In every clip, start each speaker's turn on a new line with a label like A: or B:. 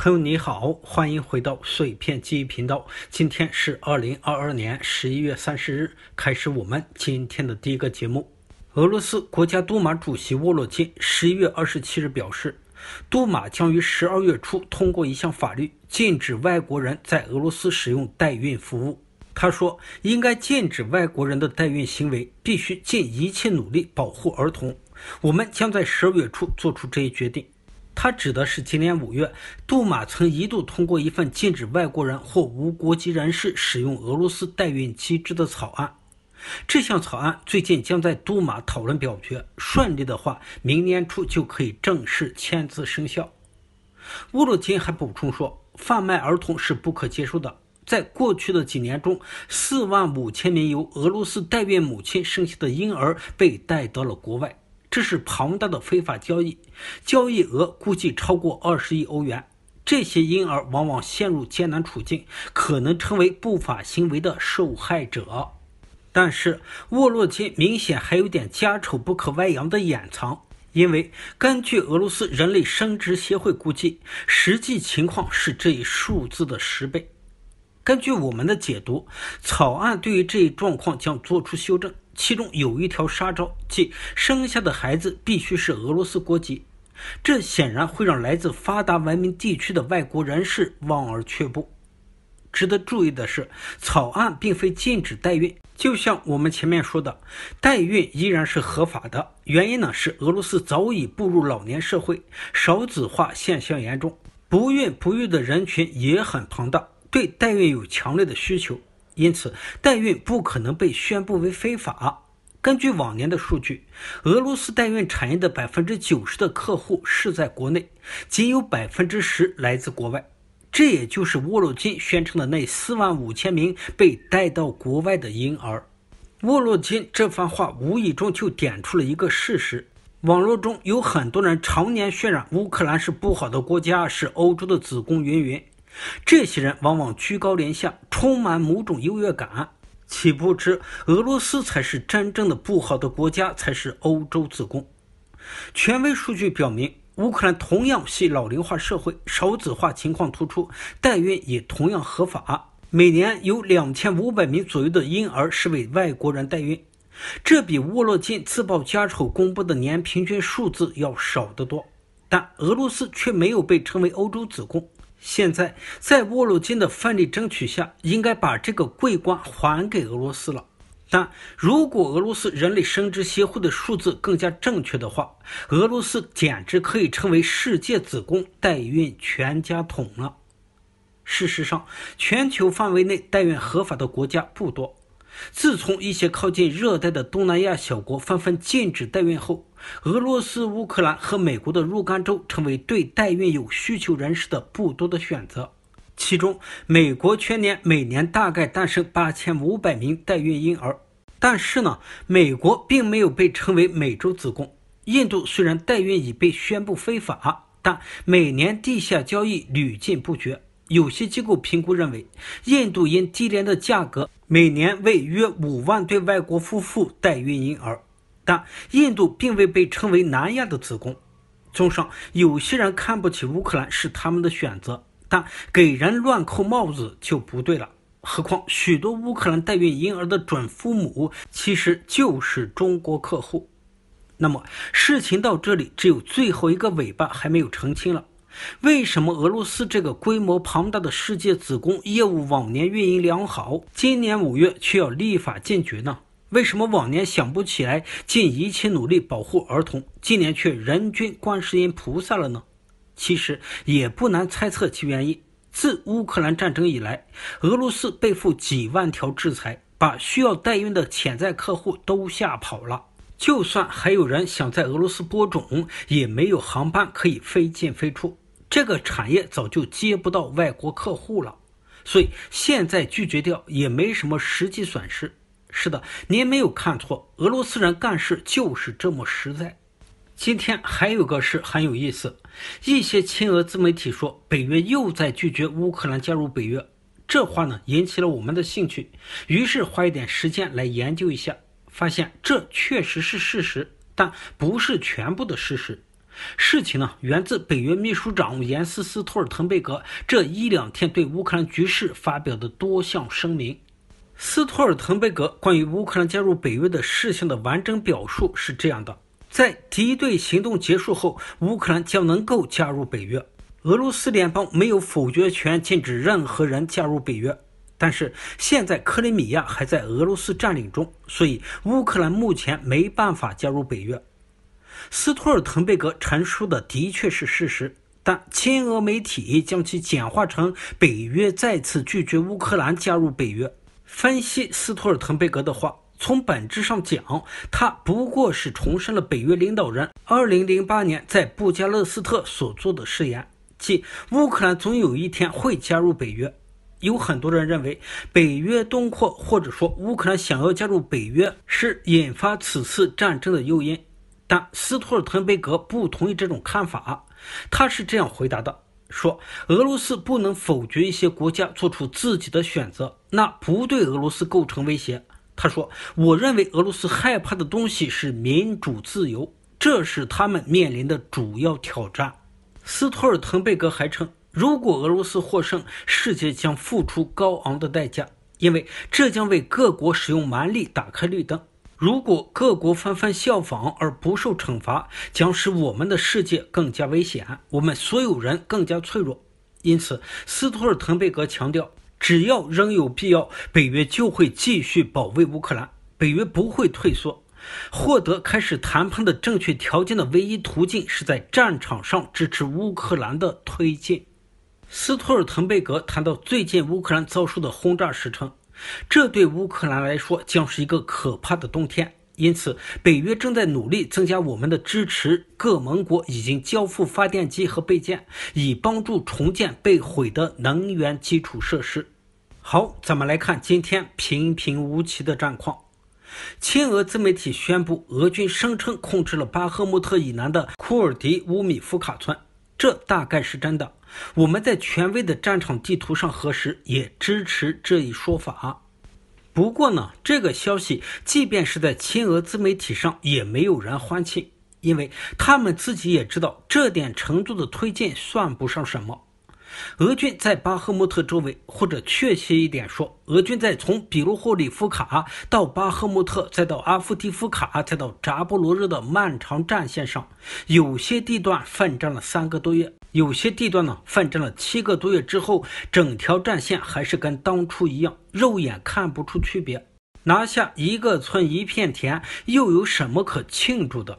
A: 朋友你好，欢迎回到碎片记忆频道。今天是二零二二年十一月三十日，开始我们今天的第一个节目。俄罗斯国家杜马主席沃洛金十一月二十七日表示，杜马将于十二月初通过一项法律，禁止外国人在俄罗斯使用代孕服务。他说，应该禁止外国人的代孕行为，必须尽一切努力保护儿童。我们将在十二月初做出这一决定。他指的是今年五月，杜马曾一度通过一份禁止外国人或无国籍人士使用俄罗斯代孕机制的草案。这项草案最近将在杜马讨论表决，顺利的话，明年初就可以正式签字生效。沃洛金还补充说，贩卖儿童是不可接受的。在过去的几年中，四万五千名由俄罗斯代孕母亲生下的婴儿被带到了国外。这是庞大的非法交易，交易额估计超过二十亿欧元。这些婴儿往往陷入艰难处境，可能成为不法行为的受害者。但是沃洛金明显还有点家丑不可外扬的掩藏，因为根据俄罗斯人类生殖协会估计，实际情况是这一数字的十倍。根据我们的解读，草案对于这一状况将作出修正。其中有一条杀招，即生下的孩子必须是俄罗斯国籍，这显然会让来自发达文明地区的外国人士望而却步。值得注意的是，草案并非禁止代孕，就像我们前面说的，代孕依然是合法的。原因呢是俄罗斯早已步入老年社会，少子化现象严重，不孕不育的人群也很庞大，对代孕有强烈的需求。因此，代孕不可能被宣布为非法。根据往年的数据，俄罗斯代孕产业的百分之九十的客户是在国内，仅有百分之十来自国外。这也就是沃洛金宣称的那四万五千名被带到国外的婴儿。沃洛金这番话无意中就点出了一个事实：网络中有很多人常年渲染乌克兰是不好的国家，是欧洲的子宫，云云。这些人往往居高临下，充满某种优越感，岂不知俄罗斯才是真正的不好的国家，才是欧洲子宫。权威数据表明，乌克兰同样系老龄化社会，少子化情况突出，代孕也同样合法，每年有两千五百名左右的婴儿是为外国人代孕，这比沃洛金自曝家丑公布的年平均数字要少得多，但俄罗斯却没有被称为欧洲子宫。现在，在沃洛金的奋力争取下，应该把这个桂冠还给俄罗斯了。但如果俄罗斯人类生殖协会的数字更加正确的话，俄罗斯简直可以称为世界子宫代孕全家桶了。事实上，全球范围内代孕合法的国家不多。自从一些靠近热带的东南亚小国纷纷禁止代孕后，俄罗斯、乌克兰和美国的若干州成为对代孕有需求人士的不多的选择。其中，美国全年每年大概诞生八千五百名代孕婴儿。但是呢，美国并没有被称为“美洲子宫”。印度虽然代孕已被宣布非法，但每年地下交易屡禁不绝。有些机构评估认为，印度因低廉的价格，每年为约五万对外国夫妇代孕婴儿。但印度并未被称为南亚的子宫。综上，有些人看不起乌克兰是他们的选择，但给人乱扣帽子就不对了。何况许多乌克兰代孕婴儿的准父母其实就是中国客户。那么，事情到这里，只有最后一个尾巴还没有澄清了。为什么俄罗斯这个规模庞大的世界子工业务往年运营良好，今年五月却要立法禁绝呢？为什么往年想不起来尽一切努力保护儿童，今年却人均观世音菩萨了呢？其实也不难猜测其原因。自乌克兰战争以来，俄罗斯背负几万条制裁，把需要代孕的潜在客户都吓跑了。就算还有人想在俄罗斯播种，也没有航班可以飞进飞出。这个产业早就接不到外国客户了，所以现在拒绝掉也没什么实际损失。是的，您没有看错，俄罗斯人干事就是这么实在。今天还有个事很有意思，一些亲俄自媒体说北约又在拒绝乌克兰加入北约，这话呢引起了我们的兴趣，于是花一点时间来研究一下，发现这确实是事实，但不是全部的事实。事情呢，源自北约秘书长延斯·斯托尔滕贝格这一两天对乌克兰局势发表的多项声明。斯托尔滕贝格关于乌克兰加入北约的事项的完整表述是这样的：在敌对行动结束后，乌克兰将能够加入北约。俄罗斯联邦没有否决权，禁止任何人加入北约。但是现在克里米亚还在俄罗斯占领中，所以乌克兰目前没办法加入北约。斯托尔滕贝格陈述的的确是事实，但亲俄媒体将其简化成北约再次拒绝乌克兰加入北约。分析斯托尔滕贝格的话，从本质上讲，他不过是重申了北约领导人2008年在布加勒斯特所做的誓言，即乌克兰总有一天会加入北约。有很多人认为，北约东扩或者说乌克兰想要加入北约是引发此次战争的诱因。但斯托尔滕贝格不同意这种看法，他是这样回答的：“说俄罗斯不能否决一些国家做出自己的选择，那不对俄罗斯构成威胁。”他说：“我认为俄罗斯害怕的东西是民主自由，这是他们面临的主要挑战。”斯托尔滕贝格还称，如果俄罗斯获胜，世界将付出高昂的代价，因为这将为各国使用蛮力打开绿灯。如果各国纷纷效仿而不受惩罚，将使我们的世界更加危险，我们所有人更加脆弱。因此，斯托尔滕贝格强调，只要仍有必要，北约就会继续保卫乌克兰，北约不会退缩。获得开始谈判的正确条件的唯一途径是在战场上支持乌克兰的推进。斯托尔滕贝格谈到最近乌克兰遭受的轰炸时称。这对乌克兰来说将是一个可怕的冬天，因此北约正在努力增加我们的支持。各盟国已经交付发电机和备件，以帮助重建被毁的能源基础设施。好，咱们来看今天平平无奇的战况。亲俄自媒体宣布，俄军声称控制了巴赫穆特以南的库尔迪乌米夫卡村，这大概是真的。我们在权威的战场地图上核实，也支持这一说法。不过呢，这个消息即便是在亲俄自媒体上，也没有人欢庆，因为他们自己也知道，这点程度的推荐算不上什么。俄军在巴赫穆特周围，或者确切一点说，俄军在从比卢霍里夫卡到巴赫穆特，再到阿夫蒂夫卡，再到扎波罗热的漫长战线上，有些地段奋战了三个多月，有些地段呢奋战了七个多月之后，整条战线还是跟当初一样，肉眼看不出区别。拿下一个村一片田，又有什么可庆祝的？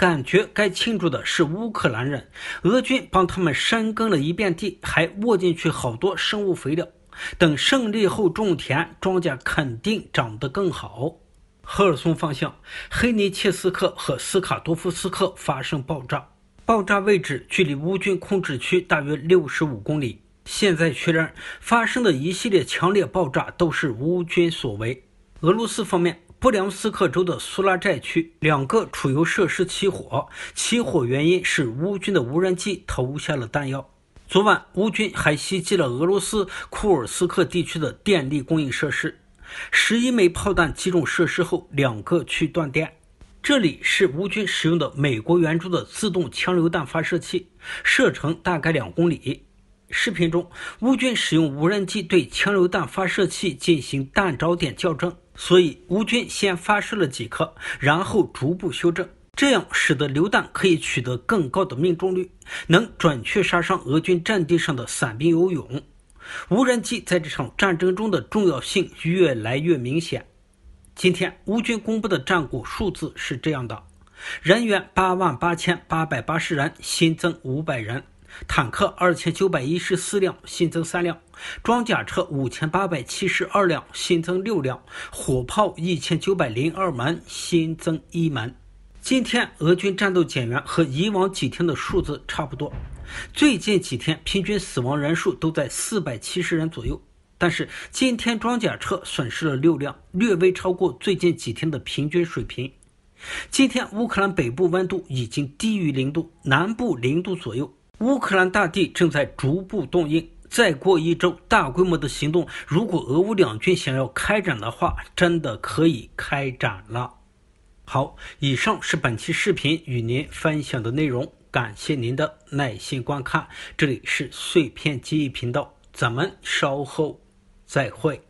A: 感觉该庆祝的是乌克兰人，俄军帮他们深耕了一遍地，还握进去好多生物肥料，等胜利后种田，庄稼肯定长得更好。赫尔松方向，黑尼切斯克和斯卡多夫斯克发生爆炸，爆炸位置距离乌军控制区大约六十五公里，现在确认发生的一系列强烈爆炸都是乌军所为。俄罗斯方面。布良斯克州的苏拉寨区两个储油设施起火，起火原因是乌军的无人机投下了弹药。昨晚，乌军还袭击了俄罗斯库尔斯克地区的电力供应设施，十一枚炮弹击中设施后，两个区断电。这里是乌军使用的美国援助的自动枪榴弹发射器，射程大概两公里。视频中，乌军使用无人机对枪榴弹发射器进行弹着点校正。所以，乌军先发射了几颗，然后逐步修正，这样使得榴弹可以取得更高的命中率，能准确杀伤俄军阵地上的散兵游勇。无人机在这场战争中的重要性越来越明显。今天，乌军公布的战果数字是这样的：人员八万八千八百八十人，新增五百人。坦克二千九百一十四辆，新增三辆；装甲车五千八百七十二辆，新增六辆；火炮一千九百零二门，新增一门。今天俄军战斗减员和以往几天的数字差不多。最近几天平均死亡人数都在四百七十人左右，但是今天装甲车损失了六辆，略微超过最近几天的平均水平。今天乌克兰北部温度已经低于零度，南部零度左右。乌克兰大地正在逐步动硬，再过一周，大规模的行动，如果俄乌两军想要开展的话，真的可以开展了。好，以上是本期视频与您分享的内容，感谢您的耐心观看。这里是碎片记忆频道，咱们稍后再会。